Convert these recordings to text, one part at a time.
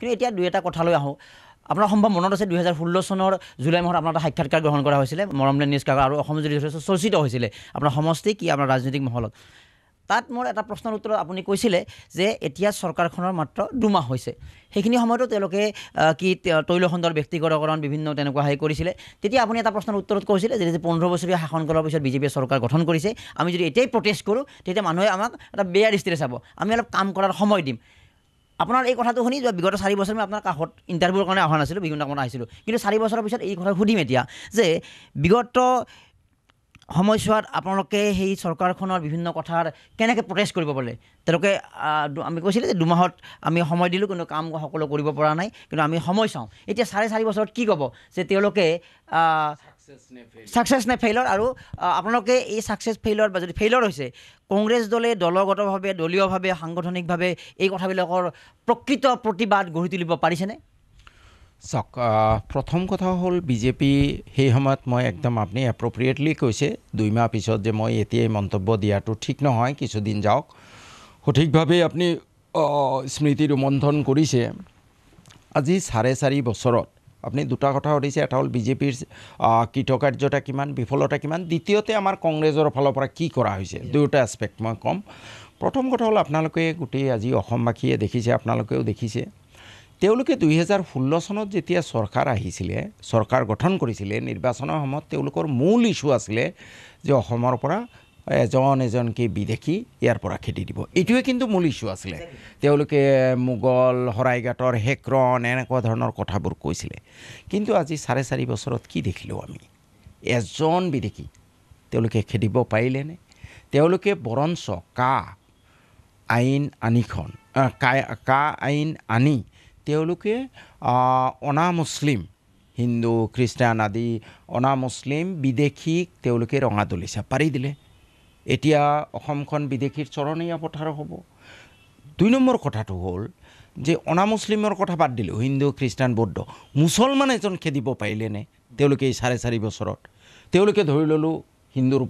কিন্তু এতিয়া দুই এটা কথালৈ আহোঁ আপোনাৰ সম্ভৱ মনত আছে দুহেজাৰ ষোল্ল চনৰ জুলাই মাহত আপোনাৰ এটা সাক্ষাৎকাৰ গ্ৰহণ কৰা হৈছিলে মৰমলেন নিউজ কাকত আৰু অসম যদি যথেষ্ট চৰ্চিত হৈছিলে আপোনাৰ সমষ্টি কি আপোনাৰ ৰাজনৈতিক মহলত তাত মোৰ এটা প্ৰশ্নৰ উত্তৰত আপুনি কৈছিলে যে এতিয়া চৰকাৰখনৰ মাত্ৰ দুমাহ হৈছে সেইখিনি সময়তো তেওঁলোকে কি তৈল খণ্ডৰ ব্যক্তিগতকৰণ বিভিন্ন তেনেকুৱা হেৰি কৰিছিলে তেতিয়া আপুনি এটা প্ৰশ্নৰ উত্তৰত কৈছিলে যে পোন্ধৰ বছৰীয়া শাসন কৰাৰ পিছত বিজেপিয়ে চৰকাৰ গঠন কৰিছে আমি যদি এতিয়াই প্ৰটেষ্ট কৰোঁ তেতিয়া মানুহে আমাক এটা বেয়া দৃষ্টিৰে চাব আমি অলপ কাম কৰাৰ সময় দিম আপোনাৰ এই কথাটো শুনি যোৱা বিগত চাৰি বছৰ মই আপোনাৰ কাষত ইণ্টাৰভিউৰ কাৰণে অহা নাছিলোঁ বিভিন্ন কাৰণে আহিছিলোঁ কিন্তু চাৰি বছৰৰ পিছত এই কথা সুধিম এতিয়া যে বিগত সময়ছোৱাত আপোনালোকে সেই চৰকাৰখনৰ বিভিন্ন কথাৰ কেনেকৈ প্ৰটেষ্ট কৰিব পাৰিলে তেওঁলোকে আমি কৈছিলে যে দুমাহত আমি সময় দিলোঁ কিন্তু কাম সকলো কৰিব পৰা নাই কিন্তু আমি সময় চাওঁ এতিয়া চাৰে চাৰি বছৰত কি ক'ব যে তেওঁলোকে ছাকচেছ নে ফেইলৰ আৰু আপোনালোকে এই ছাকচেছ ফেইলৰ বা যদি ফেইলৰ হৈছে কংগ্ৰেছ দলে দলগতভাৱে দলীয়ভাৱে সাংগঠনিকভাৱে এই কথাবিলাকৰ প্ৰকৃত প্ৰতিবাদ গঢ়ি তুলিব পাৰিছেনে চাওক প্ৰথম কথা হ'ল বিজেপি সেই সময়ত মই একদম আপুনি এপ্ৰপ্ৰিয়েটলি কৈছে দুই মাহ পিছত যে মই এতিয়াই মন্তব্য দিয়াটো ঠিক নহয় কিছুদিন যাওক সঠিকভাৱে আপুনি স্মৃতি ৰোমন্থন কৰিছে আজি চাৰে চাৰি বছৰত আপুনি দুটা কথা সুধিছে এটা হ'ল বিজেপিৰ কৃতকাৰ্যতা কিমান বিফলতা কিমান দ্বিতীয়তে আমাৰ কংগ্ৰেছৰ ফালৰ পৰা কি কৰা হৈছে দুয়োটা এছপেক্ট মই ক'ম প্ৰথম কথা হ'ল আপোনালোকে গোটেই আজি অসমবাসীয়ে দেখিছে আপোনালোকেও দেখিছে তেওঁলোকে দুহেজাৰ ষোল্ল চনত যেতিয়া চৰকাৰ আহিছিলে চৰকাৰ গঠন কৰিছিলে নিৰ্বাচনৰ সময়ত তেওঁলোকৰ মূল ইছ্যু আছিলে যে অসমৰ পৰা এজন এজনকে বিদেশী ইয়াৰ পৰা খেদি দিব এইটোৱে কিন্তু মূল ইছ্যু আছিলে তেওঁলোকে মোগল শৰাইঘাটৰ হেকৰণ এনেকুৱা ধৰণৰ কথাবোৰ কৈছিলে কিন্তু আজি চাৰে চাৰি বছৰত কি দেখিলোঁ আমি এজন বিদেশী তেওঁলোকে খেদিব পাৰিলেনে তেওঁলোকে বৰঞ্চ কা আইন আনিখন কা কা আইন আনি তেওঁলোকে অনা মুছলিম হিন্দু খ্ৰীষ্টান আদি অনা মুছলিম বিদেশীক তেওঁলোকে ৰঙা দলিচা পাৰি দিলে এতিয়া অসমখন বিদেশীৰ চৰণীয়া পথাৰ হ'ব দুই নম্বৰ কথাটো হ'ল যে অনামুছলিমৰ কথা বাদ দিলোঁ হিন্দু খ্ৰীষ্টান বৌদ্ধ মুছলমান এজন খেদিব পাৰিলেনে তেওঁলোকে এই চাৰে চাৰি বছৰত তেওঁলোকে ধৰি ল'লোঁ হিন্দুৰ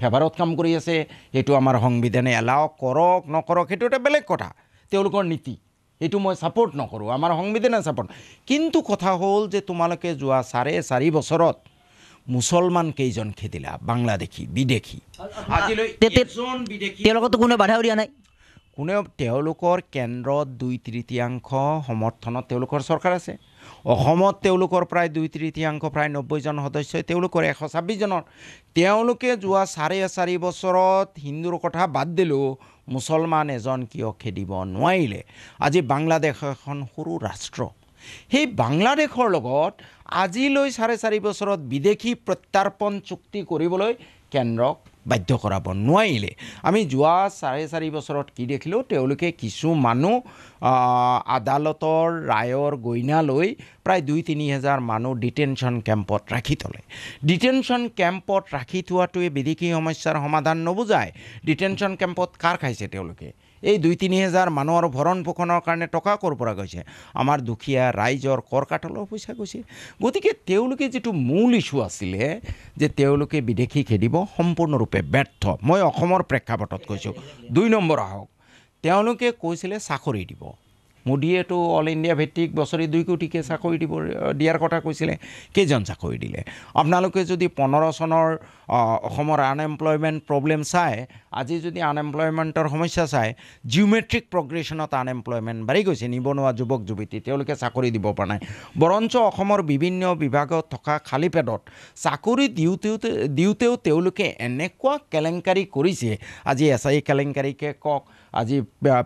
ফেভাৰত কাম কৰি আছে সেইটো আমাৰ সংবিধানে এলাও কৰক নকৰক সেইটো এটা বেলেগ কথা তেওঁলোকৰ নীতি সেইটো মই ছাপৰ্ট নকৰোঁ আমাৰ সংবিধানে ছাপৰ্ট কিন্তু কথা হ'ল যে তোমালোকে যোৱা চাৰে চাৰি বছৰত মুছলমান কেইজন খেদিলা বাংলাদেশী বিদেশী তেওঁলোকতো কোনে বাধা দিয়া নাই কোনেও তেওঁলোকৰ কেন্দ্ৰত দুই তৃতীয়াংশ সমৰ্থনত তেওঁলোকৰ চৰকাৰ আছে অসমত তেওঁলোকৰ প্ৰায় দুই তৃতীয়াংশ প্ৰায় নব্বৈজন সদস্যই তেওঁলোকৰ এশ ছাব্বিছজনৰ তেওঁলোকে যোৱা চাৰে চাৰি বছৰত হিন্দুৰ কথা বাদ দিলেও মুছলমান এজন কিয় খেদিব নোৱাৰিলে আজি বাংলাদেশ এখন সৰু ৰাষ্ট্ৰ সেই বাংলাদেশৰ লগত আজিলৈ চাৰে চাৰি বছৰত বিদেশী প্ৰত্যাৰ্পণ চুক্তি কৰিবলৈ কেন্দ্ৰক বাধ্য কৰাব নোৱাৰিলে আমি যোৱা চাৰে চাৰি বছৰত কি দেখিলোঁ তেওঁলোকে কিছু মানুহ আদালতৰ ৰায়ৰ গইনা লৈ প্ৰায় দুই তিনি হেজাৰ মানুহ ডিটেনশ্যন কেম্পত ৰাখি থ'লে ডিটেনশ্যন কেম্পত ৰাখি থোৱাটোৱে বিদেশী সমস্যাৰ সমাধান নবুজায় ডিটেনশ্যন কেম্পত কাৰ খাইছে তেওঁলোকে এই দুই তিনি হেজাৰ মানুহৰ ভৰণ পোষণৰ কাৰণে টকা ক'ৰ পৰা গৈছে আমাৰ দুখীয়া ৰাইজৰ কৰ কাঠালৰ পইচা গৈছে গতিকে তেওঁলোকে যিটো মূল ইছ্যু আছিলে যে তেওঁলোকে বিদেশী খেদিব সম্পূৰ্ণৰূপে ব্যৰ্থ মই অসমৰ প্ৰেক্ষাপটত কৈছোঁ দুই নম্বৰ আহক তেওঁলোকে কৈছিলে চাকৰি দিব মোদীয়েতো অল ইণ্ডিয়া ভিত্তিক বছৰি দুই কোটিকৈ চাকৰি দিব দিয়াৰ কথা কৈছিলে কেইজন চাকৰি দিলে আপোনালোকে যদি পোন্ধৰ চনৰ অসমৰ আনএমপ্লয়মেণ্ট প্ৰব্লেম চাই আজি যদি আনএমপ্লয়মেণ্টৰ সমস্যা চাই জিঅ'মেট্ৰিক প্ৰগ্ৰেশ্যনত আনএমপ্লয়মেণ্ট বাঢ়ি গৈছে নিবনুৱা যুৱক যুৱতী তেওঁলোকে চাকৰি দিব পৰা নাই বৰঞ্চ অসমৰ বিভিন্ন বিভাগত থকা খালী পেডত চাকৰি দিওঁতেও দিওঁতেও তেওঁলোকে এনেকুৱা কেলেংকাৰী কৰিছে আজি এছ আই কেলেংকাৰীকে কওক আজি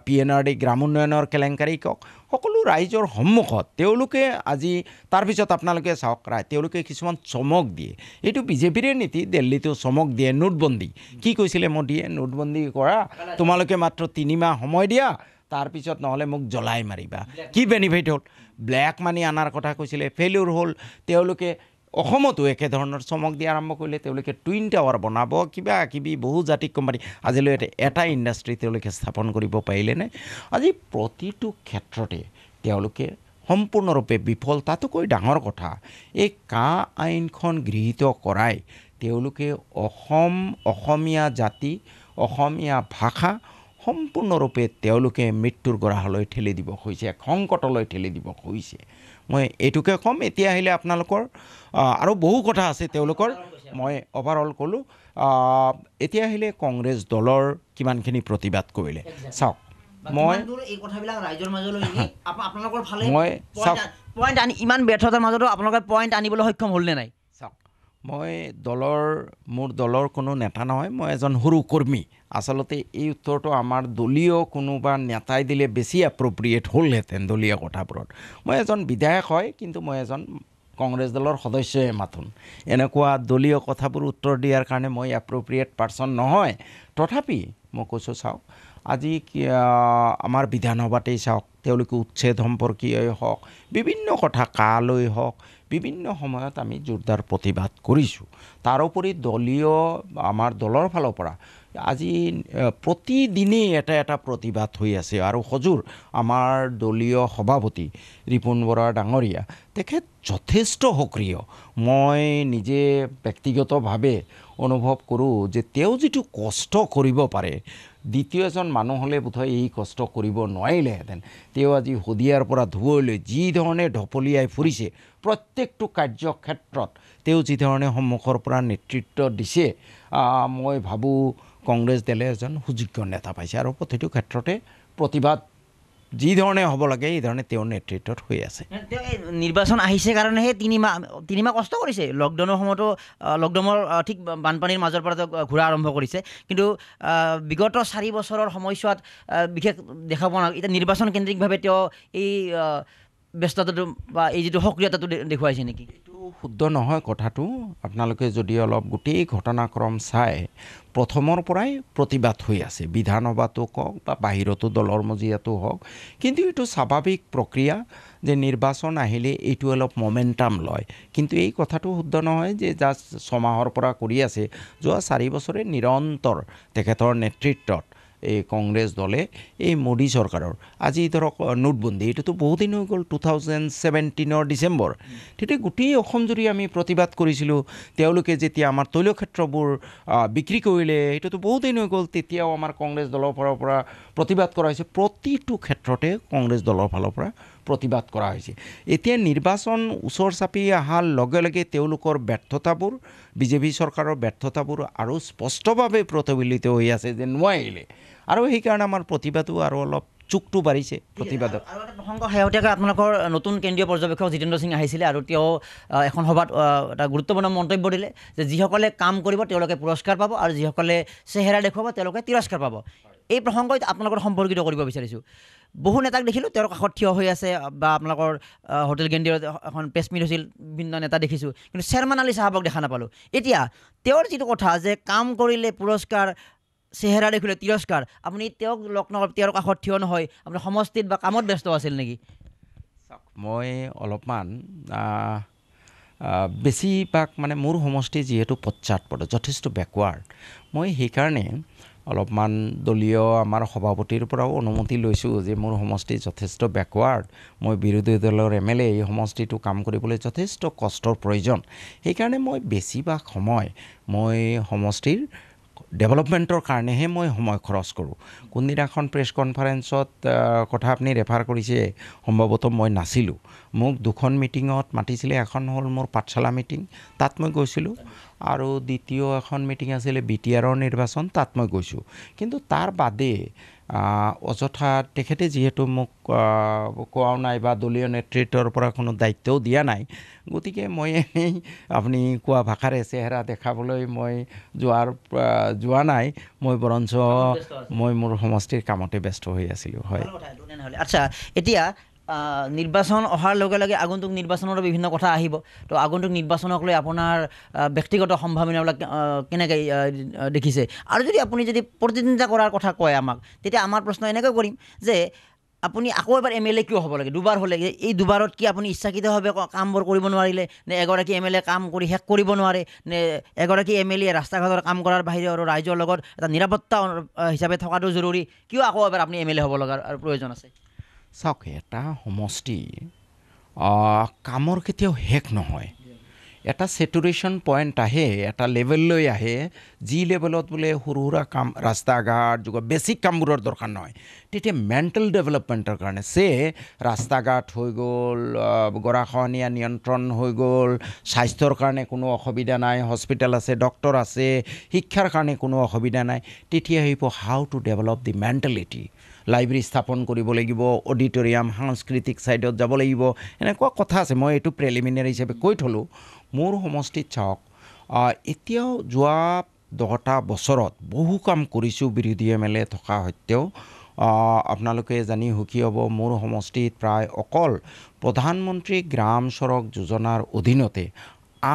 পি এন আৰ ডি গ্ৰামোন্নয়নৰ কেলেংকাৰী কওক সকলো ৰাইজৰ সন্মুখত তেওঁলোকে আজি তাৰপিছত আপোনালোকে চাওক ৰাইজ তেওঁলোকে কিছুমান চমক দিয়ে এইটো বিজেপিৰে নীতি দিল্লীতো চমক দিয়ে নোটবন্দী কি কৈছিলে মোদীয়ে নোটবন্দী কৰা তোমালোকে মাত্ৰ তিনিমাহ সময় দিয়া তাৰপিছত নহ'লে মোক জ্বলাই মাৰিবা কি বেনিফিট হ'ল ব্লেক মানি অনাৰ কথা কৈছিলে ফেইলিয়ৰ হ'ল তেওঁলোকে অসমতো একেধৰণৰ চমক দিয়া আৰম্ভ কৰিলে তেওঁলোকে টুইন টাৱাৰ বনাব কিবা কিবি বহু জাতিক কোম্পানী আজিলৈকে এটা ইণ্ডাষ্ট্ৰী তেওঁলোকে স্থাপন কৰিব পাৰিলেনে আজি প্ৰতিটো ক্ষেত্ৰতে তেওঁলোকে সম্পূৰ্ণৰূপে বিফল তাতোকৈ ডাঙৰ কথা এই কা আইনখন গৃহীত কৰাই তেওঁলোকে অসম অসমীয়া জাতি অসমীয়া ভাষা সম্পূৰ্ণৰূপে তেওঁলোকে মৃত্যুৰ গঢ়ালৈ ঠেলি দিৱস হৈছে সংকটলৈ ঠেলি দিব খুজিছে মই এইটোকে ক'ম এতিয়া আহিলে আপোনালোকৰ আৰু বহু কথা আছে তেওঁলোকৰ মই অভাৰঅল ক'লোঁ এতিয়া আহিলে কংগ্ৰেছ দলৰ কিমানখিনি প্ৰতিবাদ কৰিলে চাওক মই মই চাওক পইণ্ট আনি ইমান ব্যৰ্থতাৰ মাজতো আপোনালোকে পইণ্ট আনিবলৈ সক্ষম হ'লনে নাই মই দলৰ মোৰ দলৰ কোনো নেতা নহয় মই এজন সৰু কৰ্মী আচলতে এই উত্তৰটো আমাৰ দলীয় কোনোবা নেতাই দিলে বেছি এপ্ৰপ্ৰিয়েট হ'লহেঁতেন দলীয় কথাবোৰত মই এজন বিধায়ক হয় কিন্তু মই এজন কংগ্ৰেছ দলৰ সদস্যই মাথোন এনেকুৱা দলীয় কথাবোৰ উত্তৰ দিয়াৰ কাৰণে মই এপ্ৰপ্ৰিয়েট পাৰ্চন নহয় তথাপি মই কৈছোঁ চাওক আজি আমাৰ বিধানসভাতেই চাওক তেওঁলোকে উচ্ছেদ সম্পৰ্কীয়ই হওক বিভিন্ন কথা কালৈ হওক বিভিন্ন সময়ত আমি জোৰদাৰ প্ৰতিবাদ কৰিছোঁ তাৰোপৰি দলীয় আমাৰ দলৰ ফালৰ পৰা আজি প্ৰতিদিনেই এটা এটা প্ৰতিবাদ হৈ আছে আৰু সজোৰ আমাৰ দলীয় সভাপতি ৰিপুণ বৰা ডাঙৰীয়া তেখেত যথেষ্ট সক্ৰিয় মই নিজে ব্যক্তিগতভাৱে অনুভৱ কৰোঁ যে তেওঁ যিটো কষ্ট কৰিব পাৰে দ্বিতীয় এজন মানুহ মানুহলৈ বোধহয় এই কষ্ট কৰিব নোৱাৰিলেহেঁতেন তেওঁ আজি শদিয়াৰ পৰা ধুবলৈ যিধৰণে ঢপলিয়াই ফুৰিছে প্ৰত্যেকটো কাৰ্যক্ষেত্ৰত তেওঁ যিধৰণে সন্মুখৰ পৰা নেতৃত্ব দিছে মই ভাবোঁ কংগ্ৰেছ দলে এজন সুযোগ্য নেতা পাইছে আৰু প্ৰতিটো ক্ষেত্ৰতে প্ৰতিবাদ যি ধৰণে হ'ব লাগে এই ধৰণে তেওঁৰ নেতৃত্বত হৈ আছে নিৰ্বাচন আহিছে কাৰণে সেই তিনিমাহ তিনিমাহ কষ্ট কৰিছে লকডাউনৰ সময়তো লকডাউনৰ ঠিক বানপানীৰ মাজৰ পৰা ঘূৰা আৰম্ভ কৰিছে কিন্তু বিগত চাৰি বছৰৰ সময়ছোৱাত বিশেষ দেখা পোৱা নাই এতিয়া নিৰ্বাচনকেন্দ্ৰিকভাৱে তেওঁ এই ব্যস্ততাটো বা এই যিটো সক্ৰিয়তাটো দেখুৱাইছে নেকি এইটো শুদ্ধ নহয় কথাটো আপোনালোকে যদি অলপ গোটেই ঘটনাক্ৰম চাই প্ৰথমৰ পৰাই প্ৰতিবাদ হৈ আছে বিধানসভাতো কওক বা বাহিৰতো দলৰ মজিয়াতো হওক কিন্তু এইটো স্বাভাৱিক প্ৰক্ৰিয়া যে নিৰ্বাচন আহিলে এইটো অলপ মমেণ্টাম লয় কিন্তু এই কথাটো শুদ্ধ নহয় যে জাষ্ট ছমাহৰ পৰা কৰি আছে যোৱা চাৰি বছৰে নিৰন্তৰ তেখেতৰ নেতৃত্বত এই কংগ্ৰেছ দলে এই মোদী চৰকাৰৰ আজি ধৰক নোটবন্দী এইটোতো বহুদিন হৈ গ'ল টু থাউজেণ্ড ছেভেণ্টিনৰ ডিচেম্বৰ তেতিয়া গোটেই অসম অসমজুৰি আমি প্ৰতিবাদ কৰিছিলোঁ তেওঁলোকে যেতিয়া আমাৰ তৈল ক্ষেত্ৰবোৰ বিক্ৰী কৰিলে সেইটোতো বহুদিন হৈ গ'ল তেতিয়াও আমাৰ কংগ্ৰেছ দলৰ ফালৰ পৰা প্ৰতিবাদ কৰা হৈছে প্ৰতিটো ক্ষেত্ৰতে কংগ্ৰেছ দলৰ ফালৰ পৰা প্ৰতিবাদ কৰা হৈছে এতিয়া নিৰ্বাচন ওচৰ চাপি অহাৰ লগে লগে তেওঁলোকৰ ব্যৰ্থতাবোৰ বিজেপি চৰকাৰৰ ব্যৰ্থতাবোৰ আৰু স্পষ্টভাৱে প্ৰতিফলিত হৈ আছে যে নোৱাৰিলে আৰু সেইকাৰণে আমাৰ প্ৰতিভাটো আৰু অলপ চুকটো বাঢ়িছে প্ৰতিবাদত প্ৰসংগ শেহতীয়াকৈ আপোনালোকৰ নতুন কেন্দ্ৰীয় পৰ্যবেক্ষক জিতেন্দ্ৰ সিং আহিছিলে আৰু তেওঁ এখন সভাত এটা গুৰুত্বপূৰ্ণ মন্তব্য দিলে যে যিসকলে কাম কৰিব তেওঁলোকে পুৰস্কাৰ পাব আৰু যিসকলে চেহেৰা দেখুৱাব তেওঁলোকে তিৰস্কাৰ পাব এই প্ৰসংগত আপোনালোকৰ সম্পৰ্কিত কৰিব বিচাৰিছোঁ বহু নেতাক দেখিলোঁ তেওঁৰ কাষত থিয় হৈ আছে বা আপোনালোকৰ হোটেল গেণ্ডিৰত এখন প্ৰেছ মিট হৈছিল ভিন্ন নেতা দেখিছোঁ কিন্তু শ্বেৰমান আলী চাহাবক দেখা নাপালোঁ এতিয়া তেওঁৰ যিটো কথা যে কাম কৰিলে পুৰস্কাৰ চেহেৰা দেখিলে তিৰস্কাৰ আপুনি তেওঁক লগ নকৰে তেওঁৰ কাষত থিয় নহয় আপুনি সমষ্টিত বা কামত ব্যস্ত আছিল নেকি মই অলপমান বেছিভাগ মানে মোৰ সমষ্টি যিহেতু পশ্চাত পৰে যথেষ্ট বেকৱাৰ্ড মই সেইকাৰণে অলপমান দলীয় আমাৰ সভাপতিৰ পৰাও অনুমতি লৈছোঁ যে মোৰ সমষ্টি যথেষ্ট বেকৱাৰ্ড মই বিৰোধী দলৰ এম এল এ এই সমষ্টিটো কাম কৰিবলৈ যথেষ্ট কষ্টৰ প্ৰয়োজন সেইকাৰণে মই বেছিভাগ সময় মই সমষ্টিৰ ডেভেলপমেণ্টৰ কাৰণেহে মই সময় খৰচ কৰোঁ কোনদিনাখন প্ৰেছ কনফাৰেঞ্চত কথা আপুনি ৰেফাৰ কৰিছে সম্ভৱতঃ মই নাছিলোঁ মোক দুখন মিটিঙত মাতিছিলে এখন হ'ল মোৰ পাঠশালা মিটিং তাত মই গৈছিলোঁ আৰু দ্বিতীয় এখন মিটিং আছিলে বি টি আৰৰ নিৰ্বাচন তাত মই গৈছোঁ কিন্তু তাৰ বাদে অযথা তেখেতে যিহেতু মোক কোৱাও নাই বা দলীয় নেতৃত্বৰ পৰা কোনো দায়িত্বও দিয়া নাই গতিকে মই এনেই আপুনি কোৱা ভাষাৰে চেহেৰা দেখাবলৈ মই যোৱাৰ যোৱা নাই মই বৰঞ্চ মই মোৰ সমষ্টিৰ কামতে ব্যস্ত হৈ আছিলোঁ হয় আচ্ছা এতিয়া নিৰ্বাচন অহাৰ লগে লগে আগন্তুক নিৰ্বাচনৰ বিভিন্ন কথা আহিব তো আগন্তুক নিৰ্বাচনক লৈ আপোনাৰ ব্যক্তিগত সম্ভাৱনাবিলাক কেনেকৈ দেখিছে আৰু যদি আপুনি যদি প্ৰতিদ্বন্দ্বিতা কৰাৰ কথা কয় আমাক তেতিয়া আমাৰ প্ৰশ্ন এনেকৈ কৰিম যে আপুনি আকৌ এবাৰ এম এল এ কিয় হ'ব লাগে দুবাৰ হ'লে এই দুবাৰত কি আপুনি ইচ্ছাকৃতভাৱে কামবোৰ কৰিব নোৱাৰিলে নে এগৰাকী এম এল এ কাম কৰি শেষ কৰিব নোৱাৰে নে এগৰাকী এম এল এ ৰাস্তা ঘাটৰ কাম কৰাৰ বাহিৰে আৰু ৰাইজৰ লগত এটা নিৰাপত্তা হিচাপে থকাটো জৰুৰী কিয় আকৌ এবাৰ আপুনি এম এল এ হ'ব লগাৰ প্ৰয়োজন আছে চাওক এটা সমষ্টিৰ কামৰ কেতিয়াও শেষ নহয় এটা ছেটুৰেশ্যন পইণ্ট আহে এটা লেভেললৈ আহে যি লেভেলত বোলে সৰু সুৰা কাম ৰাস্তা ঘাট যুগ বেছিক কামবোৰৰ দৰকাৰ নহয় তেতিয়া মেণ্টেল ডেভেলপমেণ্টৰ কাৰণে চে ৰাস্তা ঘাট হৈ গ'ল গৰাখহনীয়া নিয়ন্ত্ৰণ হৈ গ'ল স্বাস্থ্যৰ কাৰণে কোনো অসুবিধা নাই হস্পিটেল আছে ডক্টৰ আছে শিক্ষাৰ কাৰণে কোনো অসুবিধা নাই তেতিয়া আহিব how to develop the mentality library স্থাপন কৰিব লাগিব অডিটৰিয়াম সাংস্কৃতিক ছাইডত যাব লাগিব এনেকুৱা কথা আছে মই এইটো প্ৰেলিমিনেৰী হিচাপে কৈ থ'লোঁ মোৰ সমষ্টিত চাওক এতিয়াও যোৱা দহটা বছৰত বহু কাম কৰিছোঁ বিৰোধী এম এল এ থকা সত্বেও আপোনালোকে জানি সুখী হ'ব মোৰ সমষ্টিত প্ৰায় অকল প্ৰধানমন্ত্ৰী গ্ৰাম চড়ক যোজনাৰ অধীনতে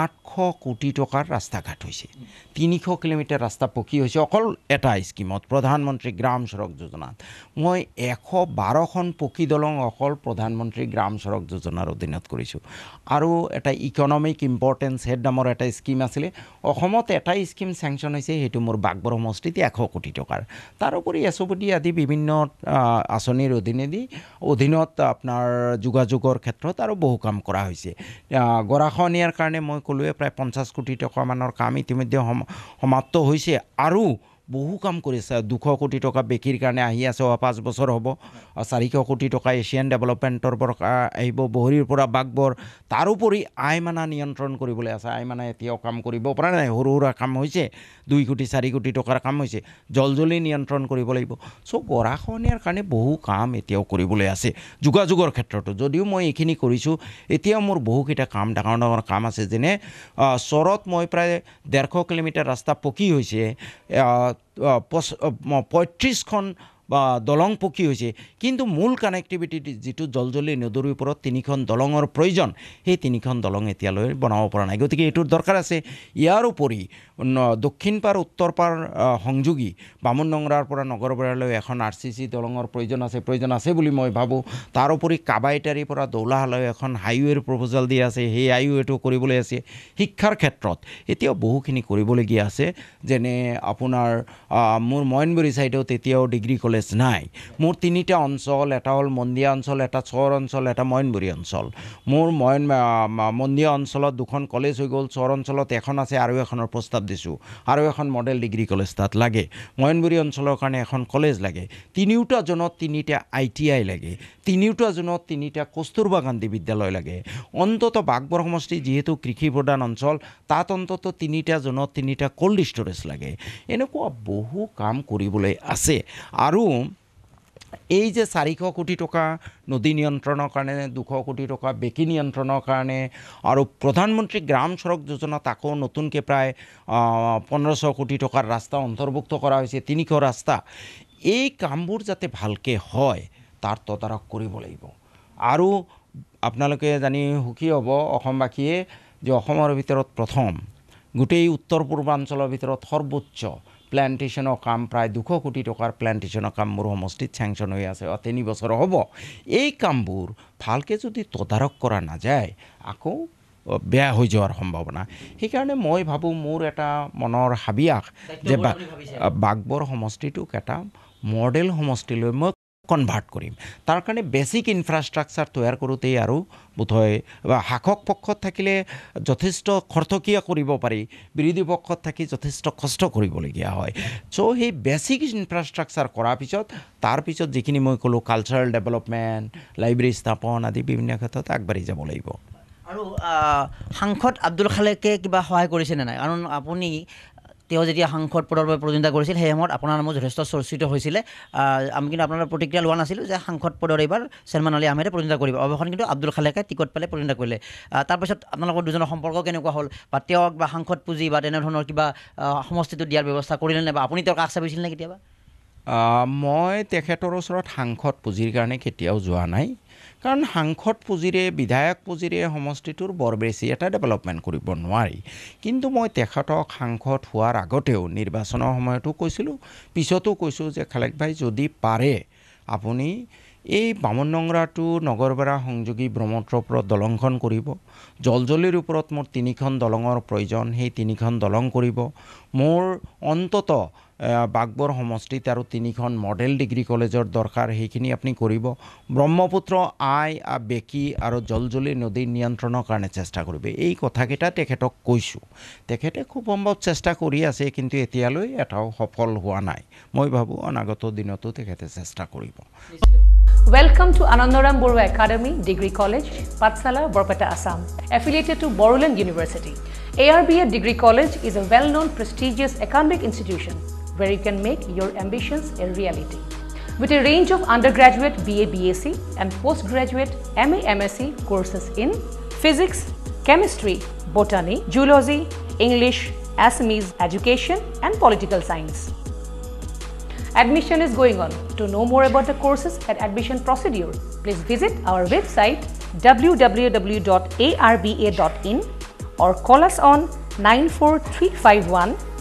আঠশ কোটি টকাৰ ৰাস্তা ঘাট হৈছে তিনিশ কিলোমিটাৰ ৰাস্তা পকী হৈছে অকল এটা স্কিমত প্ৰধানমন্ত্ৰী গ্ৰাম চড়ক যোজনাত মই এশ বাৰখন পকী দলং অকল প্ৰধানমন্ত্ৰী গ্ৰাম চড়ক যোজনাৰ অধীনত কৰিছোঁ আৰু এটা ইকনমিক ইম্পৰ্টেঞ্চ হেড নামৰ এটা স্কিম আছিলে অসমত এটা স্কিম চেংচন হৈছে সেইটো মোৰ বাগবৰ সমষ্টিত এশ কোটি টকাৰ তাৰোপৰি এছ অ' আদি বিভিন্ন আঁচনিৰ অধীনেদি অধীনত আপোনাৰ যোগাযোগৰ ক্ষেত্ৰত আৰু বহু কাম কৰা হৈছে গৰাখহনীয়াৰ কাৰণে মই মই ক'লোৱে প্ৰায় পঞ্চাছ কোটি টকামানৰ কাম ইতিমধ্যে সম সমাপ্ত হৈছে আৰু বহু কাম কৰিছে দুশ কোটি টকা বিক্ৰীৰ কাৰণে আহি আছে অহা পাঁচ বছৰ হ'ব চাৰিশ কোটি টকা এছিয়ান ডেভেলপমেণ্টৰ পৰা আহিব বহৰিৰ পৰা বাঘবৰ তাৰোপৰি আইমানা নিয়ন্ত্ৰণ কৰিবলৈ আছে আইমানা এতিয়াও কাম কৰিব পৰা নাই সৰু সুৰা কাম হৈছে দুই কোটি চাৰি কোটি টকাৰ কাম হৈছে জল জলজলি নিয়ন্ত্ৰণ কৰিব লাগিব চ' গৰাখহনীয়াৰ কাৰণে বহু কাম এতিয়াও কৰিবলৈ আছে যোগাযোগৰ ক্ষেত্ৰতো যদিও মই এইখিনি কৰিছোঁ এতিয়াও মোৰ বহুকেইটা কাম ডাঙৰ ডাঙৰ কাম আছে যেনে চৰত মই প্ৰায় ডেৰশ কিলোমিটাৰ ৰাস্তা পকী হৈছে পঁচিছখন বা দলং পকী হৈছে কিন্তু মূল কানেক্টিভিটি যিটো জলজলি নদীৰ ওপৰত তিনিখন দলঙৰ প্ৰয়োজন সেই তিনিখন দলং এতিয়ালৈ বনাব পৰা নাই গতিকে এইটোৰ দৰকাৰ আছে ইয়াৰ উপৰি দক্ষিণ পাৰ উত্তৰ পাৰ সংযোগী বামুণ নংৰাৰ পৰা নগৰবৰীয়ালৈ এখন আৰ চি চি দলঙৰ প্ৰয়োজন আছে প্ৰয়োজন আছে বুলি মই ভাবোঁ তাৰ উপৰি কাবাইটাৰীৰ পৰা দৌলাহালৈ এখন হাইৱেৰ প্ৰপ'জেল দিয়া আছে সেই হাইৱেটো কৰিবলৈ আছে শিক্ষাৰ ক্ষেত্ৰত এতিয়াও বহুখিনি কৰিবলগীয়া আছে যেনে আপোনাৰ মোৰ মইনবুৰী ছাইডত এতিয়াও ডিগ্ৰী কলেজ কভাৰেজ নাই মোৰ তিনিটা অঞ্চল এটা হ'ল মন্দিয়া অঞ্চল এটা চৰ অঞ্চল এটা মইনবুৰি অঞ্চল মোৰ মইন মন্দিয়া অঞ্চলত দুখন কলেজ হৈ গ'ল চৰ অঞ্চলত এখন আছে আৰু এখনৰ প্ৰস্তাৱ দিছোঁ আৰু এখন মডেল ডিগ্ৰী কলেজ তাত লাগে মইনবুৰি অঞ্চলৰ কাৰণে এখন কলেজ লাগে তিনিওটা জনত তিনিটা আই টি আই লাগে তিনিওটা জনত তিনিটা কস্তুৰবা গান্ধী বিদ্যালয় লাগে অন্ততঃ বাগবৰ সমষ্টি যিহেতু কৃষি প্ৰধান অঞ্চল তাত অন্ততঃ তিনিটা জনত তিনিটা ক'ল্ড ষ্ট'ৰেজ লাগে এনেকুৱা বহু কাম কৰিবলৈ আছে আৰু আৰু এই যে চাৰিশ কোটি টকা নদী নিয়ন্ত্ৰণৰ কাৰণে দুশ কোটি টকা বেকী নিয়ন্ত্ৰণৰ কাৰণে আৰু প্ৰধানমন্ত্ৰী গ্ৰাম চড়ক যোজনাত আকৌ নতুনকৈ প্ৰায় পোন্ধৰশ কোটি টকাৰ ৰাস্তা অন্তৰ্ভুক্ত কৰা হৈছে তিনিশ ৰাস্তা এই কামবোৰ যাতে ভালকৈ হয় তাৰ তদাৰক কৰিব লাগিব আৰু আপোনালোকে জানি সুখী হ'ব অসমবাসীয়ে যে অসমৰ ভিতৰত প্ৰথম গোটেই উত্তৰ পূৰ্বাঞ্চলৰ ভিতৰত সৰ্বোচ্চ প্লেণ্টেশ্যনৰ কাম প্ৰায় দুশ কোটি টকাৰ প্লেণ্টেশ্যনৰ কাম মোৰ সমষ্টিত চেংচন হৈ আছে অ তিনি বছৰ হ'ব এই কামবোৰ ভালকৈ যদি তদাৰক কৰা নাযায় আকৌ বেয়া হৈ যোৱাৰ সম্ভাৱনা সেইকাৰণে মই ভাবোঁ মোৰ এটা মনৰ হাবিয়াস যে বাগবৰ সমষ্টিটোক এটা মডেল সমষ্টিলৈ মই কনভাৰ্ট কৰিম তাৰ কাৰণে বেচিক ইনফ্ৰাষ্ট্ৰাকচাৰ তৈয়াৰ কৰোঁতেই আৰু বোধহয় শাসক পক্ষত থাকিলে যথেষ্ট খৰ্তকীয়া কৰিব পাৰি বিৰোধী পক্ষত থাকি যথেষ্ট কষ্ট কৰিবলগীয়া হয় চ' সেই বেচিক ইনফ্ৰাষ্ট্ৰাকচাৰ কৰাৰ পিছত তাৰপিছত যিখিনি মই ক'লোঁ কালচাৰেল ডেভেলপমেণ্ট লাইব্ৰেৰী স্থাপন আদি বিভিন্ন ক্ষেত্ৰত আগবাঢ়ি যাব লাগিব আৰু সাংসদ আব্দুল খালেকে কিবা সহায় কৰিছেনে নাই কাৰণ আপুনি তেওঁ যেতিয়া সাংসদ পদৰ বাবে প্ৰতিদ্বন্দ্বিতা কৰিছিল সেই সময়ত আপোনাৰ নামত যথেষ্ট চৰ্চিত হৈছিলে আমি কিন্তু আপোনাৰ প্ৰতিক্ৰিয়া লোৱা নাছিলোঁ যে সাংসদ পদৰ এইবাৰ চেলমান আলী আহমেদে প্ৰতিদ্বন্দ্বিতা কৰিব অৱসৰত কিন্তু আব্দুল খালেকে টিকট পালে প্ৰতিদ্বন্দ্বিতা কৰিলে তাৰপিছত আপোনালোকৰ দুজনৰ সম্পৰ্ক কেনেকুৱা হ'ল বা তেওঁক বা সাংসদ পুঁজি বা তেনেধৰণৰ কিবা সমষ্টিটো দিয়াৰ ব্যৱস্থা কৰিলে নে বা আপুনি তেওঁক তেওঁৰ কাষ নে কেতিয়াবা মই তেখেতৰ ওচৰত সাংসদ পুঁজিৰ কাৰণে কেতিয়াও যোৱা নাই কাৰণ সাংসদ পুঁজিৰে বিধায়ক পুঁজিৰে সমষ্টিটোৰ বৰ বেছি এটা ডেভেলপমেণ্ট কৰিব নোৱাৰি কিন্তু মই তেখেতক সাংসদ হোৱাৰ আগতেও নিৰ্বাচনৰ সময়তো কৈছিলোঁ পিছতো কৈছোঁ যে খালেক ভাই যদি পাৰে আপুনি এই বামুণনংৰাটো নগৰবেৰা সংযোগী ব্ৰহ্মপুত্ৰৰ ওপৰত দলংখন কৰিব জলজলিৰ ওপৰত মোৰ তিনিখন দলঙৰ প্ৰয়োজন সেই তিনিখন দলং কৰিব মোৰ অন্ততঃ বাগবৰ সমষ্টিত আৰু তিনিখন মডেল ডিগ্ৰী কলেজৰ দৰকাৰ সেইখিনি আপুনি কৰিব ব্ৰহ্মপুত্ৰ আই বেকী আৰু জলজুলি নদী নিয়ন্ত্ৰণৰ কাৰণে চেষ্টা কৰিব এই কথাকেইটা তেখেতক কৈছোঁ তেখেতে খুব সম্ভৱ চেষ্টা কৰি আছে কিন্তু এতিয়ালৈ এটাও সফল হোৱা নাই মই ভাবোঁ অনাগত দিনতো তেখেতে চেষ্টা কৰিব welcome to Anandaram Barua academy degree college Pathsala Barpeta Assam affiliated to Bodoland university A R B A degree college is a well known prestigious academic institution where you can make your ambitions a reality. With a range of undergraduate BA BSc and postgraduate MA MSc courses in Physics, Chemistry, Botany, Zoology, English, Assamese Education and Political Science. Admission is going on. To know more about the courses and admission procedure, please visit our website www.arba.in or call us on 94351